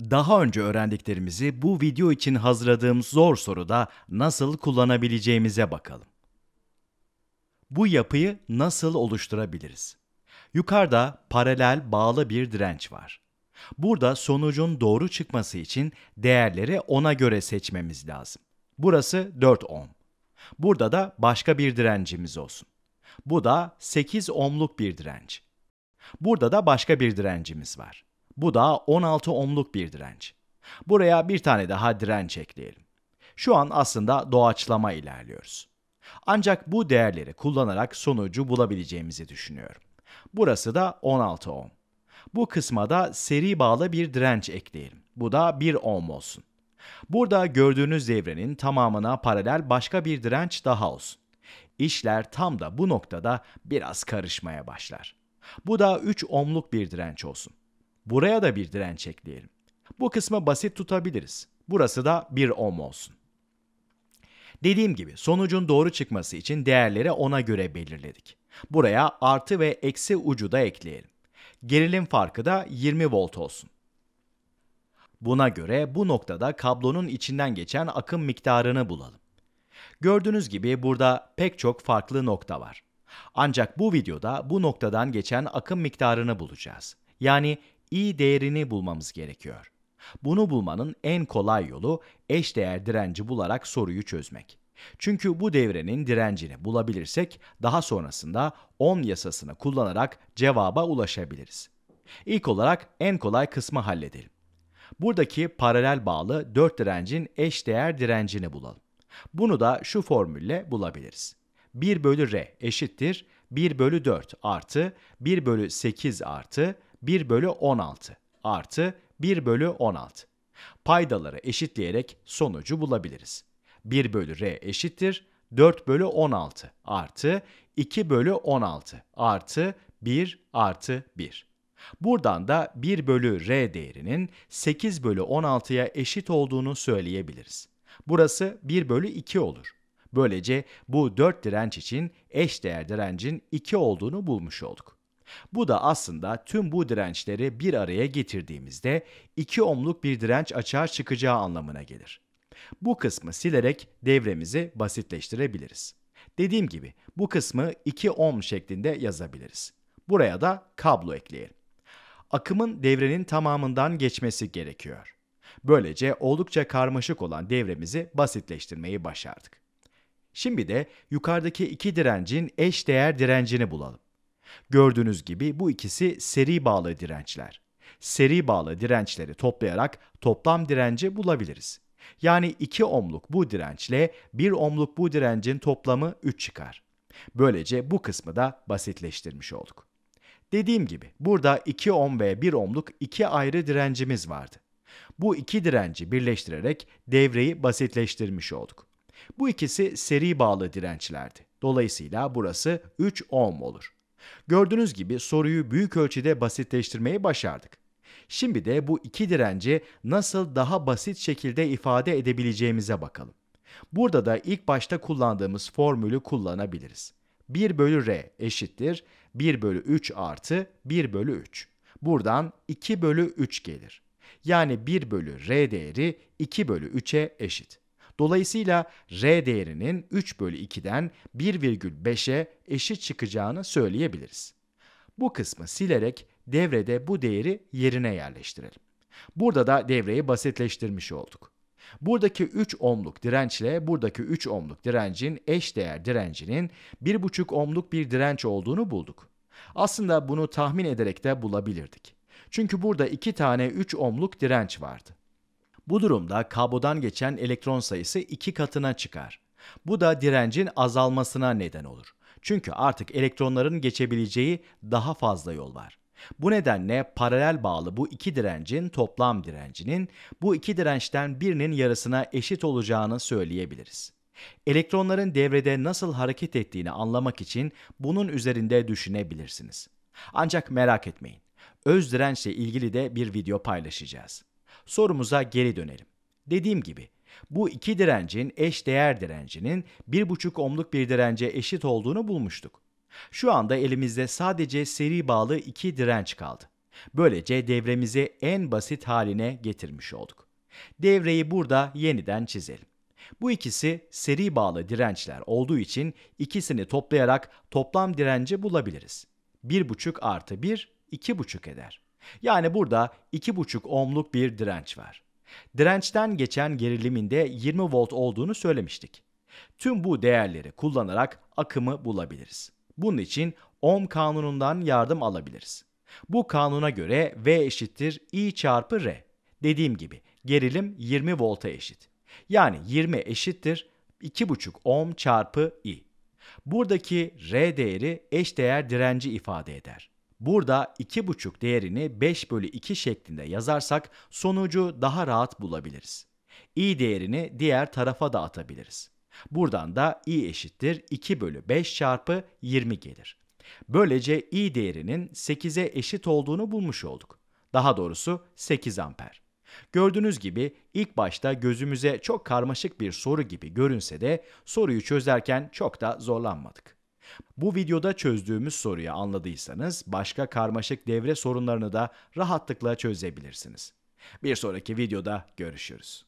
Daha önce öğrendiklerimizi bu video için hazırladığım zor soruda nasıl kullanabileceğimize bakalım. Bu yapıyı nasıl oluşturabiliriz? Yukarıda paralel bağlı bir direnç var. Burada sonucun doğru çıkması için değerleri ona göre seçmemiz lazım. Burası 4 ohm. Burada da başka bir direncimiz olsun. Bu da 8 ohmluk bir direnç. Burada da başka bir direncimiz var. Bu da 16 ohmluk bir direnç. Buraya bir tane daha direnç ekleyelim. Şu an aslında doğaçlama ilerliyoruz. Ancak bu değerleri kullanarak sonucu bulabileceğimizi düşünüyorum. Burası da 16 ohm. Bu kısma da seri bağlı bir direnç ekleyelim. Bu da 1 ohm olsun. Burada gördüğünüz devrenin tamamına paralel başka bir direnç daha olsun. İşler tam da bu noktada biraz karışmaya başlar. Bu da 3 ohmluk bir direnç olsun. Buraya da bir direnç ekleyelim. Bu kısmı basit tutabiliriz. Burası da 1 ohm olsun. Dediğim gibi sonucun doğru çıkması için değerleri ona göre belirledik. Buraya artı ve eksi ucu da ekleyelim. Gerilim farkı da 20 volt olsun. Buna göre bu noktada kablonun içinden geçen akım miktarını bulalım. Gördüğünüz gibi burada pek çok farklı nokta var. Ancak bu videoda bu noktadan geçen akım miktarını bulacağız. Yani i değerini bulmamız gerekiyor. Bunu bulmanın en kolay yolu eş değer direnci bularak soruyu çözmek. Çünkü bu devrenin direncini bulabilirsek daha sonrasında Ohm yasasını kullanarak cevaba ulaşabiliriz. İlk olarak en kolay kısmı halledelim. Buradaki paralel bağlı 4 direncin eş değer direncini bulalım. Bunu da şu formülle bulabiliriz. 1 bölü R eşittir 1 bölü 4 artı 1 bölü 8 artı 1 bölü 16 artı 1 bölü 16. Paydaları eşitleyerek sonucu bulabiliriz. 1 bölü r eşittir 4 bölü 16 artı 2 bölü 16 artı 1 artı 1. Buradan da 1 bölü r değerinin 8 bölü 16'ya eşit olduğunu söyleyebiliriz. Burası 1 bölü 2 olur. Böylece bu 4 direnç için eş değer direncin 2 olduğunu bulmuş olduk. Bu da aslında tüm bu dirençleri bir araya getirdiğimizde 2 ohmluk bir direnç açığa çıkacağı anlamına gelir. Bu kısmı silerek devremizi basitleştirebiliriz. Dediğim gibi bu kısmı 2 ohm şeklinde yazabiliriz. Buraya da kablo ekleyelim. Akımın devrenin tamamından geçmesi gerekiyor. Böylece oldukça karmaşık olan devremizi basitleştirmeyi başardık. Şimdi de yukarıdaki iki direncin eş değer direncini bulalım. Gördüğünüz gibi bu ikisi seri bağlı dirençler. Seri bağlı dirençleri toplayarak toplam direnci bulabiliriz. Yani 2 ohmluk bu dirençle 1 ohmluk bu direncin toplamı 3 çıkar. Böylece bu kısmı da basitleştirmiş olduk. Dediğim gibi burada 2 ohm ve 1 ohmluk iki ayrı direncimiz vardı. Bu iki direnci birleştirerek devreyi basitleştirmiş olduk. Bu ikisi seri bağlı dirençlerdi. Dolayısıyla burası 3 ohm olur. Gördüğünüz gibi soruyu büyük ölçüde basitleştirmeyi başardık. Şimdi de bu iki direnci nasıl daha basit şekilde ifade edebileceğimize bakalım. Burada da ilk başta kullandığımız formülü kullanabiliriz. 1 bölü R eşittir 1 bölü 3 artı 1 bölü 3. Buradan 2 bölü 3 gelir. Yani 1 bölü R değeri 2 bölü 3'e eşit. Dolayısıyla R değerinin 3 bölü 2'den 1,5'e eşit çıkacağını söyleyebiliriz. Bu kısmı silerek devrede bu değeri yerine yerleştirelim. Burada da devreyi basitleştirmiş olduk. Buradaki 3 ohmluk dirençle buradaki 3 ohmluk direncin eş değer direncinin 1,5 ohmluk bir direnç olduğunu bulduk. Aslında bunu tahmin ederek de bulabilirdik. Çünkü burada 2 tane 3 ohmluk direnç vardı. Bu durumda kablodan geçen elektron sayısı iki katına çıkar. Bu da direncin azalmasına neden olur. Çünkü artık elektronların geçebileceği daha fazla yol var. Bu nedenle paralel bağlı bu iki direncin toplam direncinin bu iki dirençten birinin yarısına eşit olacağını söyleyebiliriz. Elektronların devrede nasıl hareket ettiğini anlamak için bunun üzerinde düşünebilirsiniz. Ancak merak etmeyin. Öz dirençle ilgili de bir video paylaşacağız sorumuza geri dönelim. Dediğim gibi bu iki direncin eş değer direncinin 1,5 ohmluk bir dirence eşit olduğunu bulmuştuk. Şu anda elimizde sadece seri bağlı iki direnç kaldı. Böylece devremizi en basit haline getirmiş olduk. Devreyi burada yeniden çizelim. Bu ikisi seri bağlı dirençler olduğu için ikisini toplayarak toplam direnci bulabiliriz. 1,5 artı 1, 2,5 eder. Yani burada 2,5 ohmluk bir direnç var. Dirençten geçen gerilimin de 20 volt olduğunu söylemiştik. Tüm bu değerleri kullanarak akımı bulabiliriz. Bunun için ohm kanunundan yardım alabiliriz. Bu kanuna göre V eşittir I çarpı R. Dediğim gibi gerilim 20 volta eşit. Yani 20 eşittir 2,5 ohm çarpı I. Buradaki R değeri eşdeğer direnci ifade eder. Burada 2,5 değerini 5 bölü 2 şeklinde yazarsak sonucu daha rahat bulabiliriz. i değerini diğer tarafa da atabiliriz. Buradan da i eşittir 2 bölü 5 çarpı 20 gelir. Böylece i değerinin 8'e eşit olduğunu bulmuş olduk. Daha doğrusu 8 amper. Gördüğünüz gibi ilk başta gözümüze çok karmaşık bir soru gibi görünse de soruyu çözerken çok da zorlanmadık. Bu videoda çözdüğümüz soruyu anladıysanız başka karmaşık devre sorunlarını da rahatlıkla çözebilirsiniz. Bir sonraki videoda görüşürüz.